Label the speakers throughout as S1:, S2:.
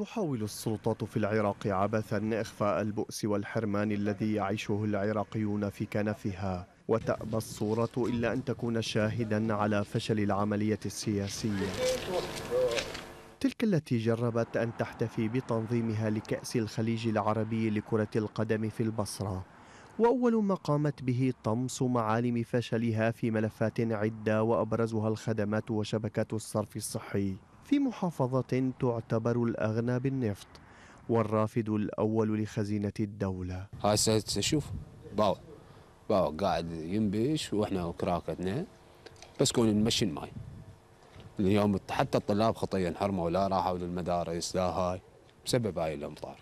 S1: تحاول السلطات في العراق عبثا إخفاء البؤس والحرمان الذي يعيشه العراقيون في كنفها وتأبى الصورة إلا أن تكون شاهدا على فشل العملية السياسية تلك التي جربت أن تحتفي بتنظيمها لكأس الخليج العربي لكرة القدم في البصرة وأول ما قامت به طمس معالم فشلها في ملفات عدة وأبرزها الخدمات وشبكات الصرف الصحي في محافظة تعتبر الأغنى بالنفط والرافد الأول لخزينة الدولة
S2: هسه شوف باو باو قاعد ينبش وإحنا وكراكتنا بس كون نمشي الماي اليوم حتى الطلاب خطيا حرموا لا راحوا للمدارس لا هاي بسبب هاي الأمطار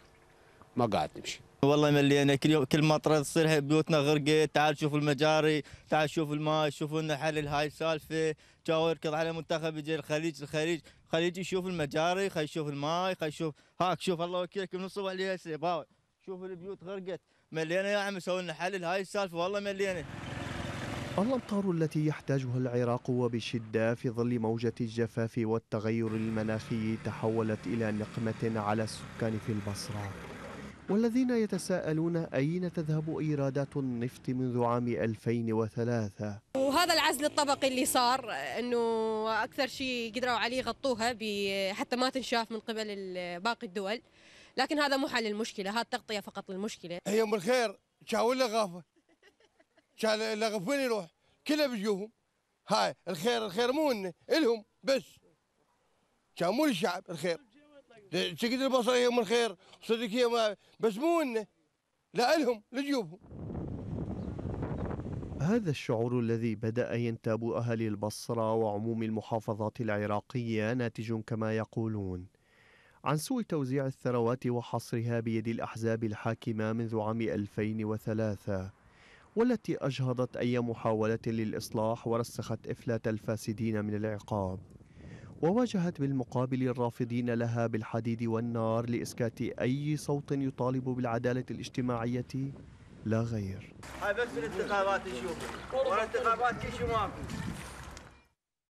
S2: ما قاعد نمشي
S3: والله ملينا كل يوم كل مطره تصير بيوتنا غرقت تعال شوف المجاري تعال شوف الماء شوفوا لنا حل هاي السالفه جاو يركض على منتخب يجي الخليج الخليج خليج يشوف المجاري خلي يشوف الماء خلي يشوف هاك شوف الله وكيلك من الصبح لهسه باوي شوف البيوت غرقت ملينا يا عم سوي لنا حل هاي السالفه والله ملينا الأمطار التي
S1: يحتاجها العراق وبشدة في ظل موجة الجفاف والتغير المناخي تحولت إلى نقمة على السكان في البصرة والذين يتساءلون أين تذهب إيرادات النفط منذ عام 2003
S2: وهذا
S4: العزل الطبقي اللي صار أنه أكثر شيء قدروا عليه غطوها حتى ما تنشاف من قبل باقي الدول لكن هذا مو حل المشكلة هذا تغطية فقط للمشكلة هي أم الخير شاول غافة شاول اللي وين يروح كله بيجوهم هاي الخير الخير مو إنه إلهم بس كان مو للشعب الخير شقد البصره يوم الخير صدق هي بس مو انه لا لهم لجيوبهم
S1: هذا الشعور الذي بدأ ينتاب أهالي البصرة وعموم المحافظات العراقية ناتج كما يقولون عن سوء توزيع الثروات وحصرها بيد الأحزاب الحاكمة منذ عام 2003 والتي أجهضت أي محاولة للإصلاح ورسخت إفلات الفاسدين من العقاب وواجهت بالمقابل الرافضين لها بالحديد والنار لإسكات أي صوت يطالب بالعدالة الاجتماعية لا غير.
S3: هاي بس الانتخابات نشوف، والانتخابات كل شيء ماكو.